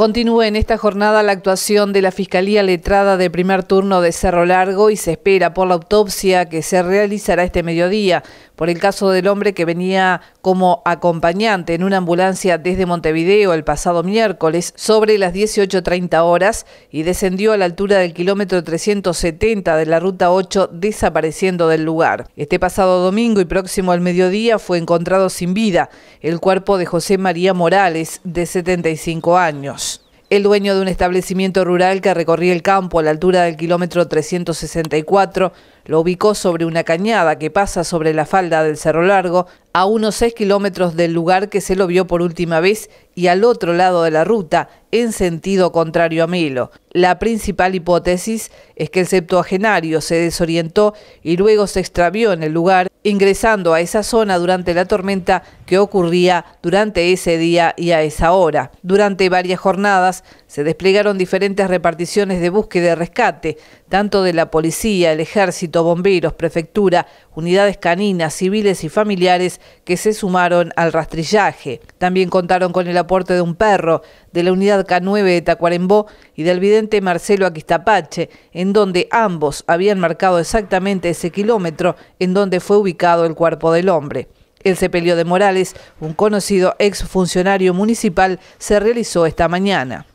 Continúa en esta jornada la actuación de la Fiscalía Letrada de primer turno de Cerro Largo y se espera por la autopsia que se realizará este mediodía por el caso del hombre que venía como acompañante en una ambulancia desde Montevideo el pasado miércoles sobre las 18.30 horas y descendió a la altura del kilómetro 370 de la ruta 8 desapareciendo del lugar. Este pasado domingo y próximo al mediodía fue encontrado sin vida el cuerpo de José María Morales de 75 años. El dueño de un establecimiento rural que recorría el campo a la altura del kilómetro 364 lo ubicó sobre una cañada que pasa sobre la falda del Cerro Largo, a unos 6 kilómetros del lugar que se lo vio por última vez y al otro lado de la ruta, en sentido contrario a Milo. La principal hipótesis es que el septuagenario se desorientó y luego se extravió en el lugar, ingresando a esa zona durante la tormenta que ocurría durante ese día y a esa hora. Durante varias jornadas se desplegaron diferentes reparticiones de búsqueda y rescate, tanto de la policía, el ejército, bomberos, prefectura, unidades caninas, civiles y familiares que se sumaron al rastrillaje. También contaron con el aporte de un perro, de la unidad K9 de Tacuarembó y del vidente Marcelo Aquistapache, en donde ambos habían marcado exactamente ese kilómetro en donde fue ubicado el cuerpo del hombre. El sepelio de Morales, un conocido ex funcionario municipal, se realizó esta mañana.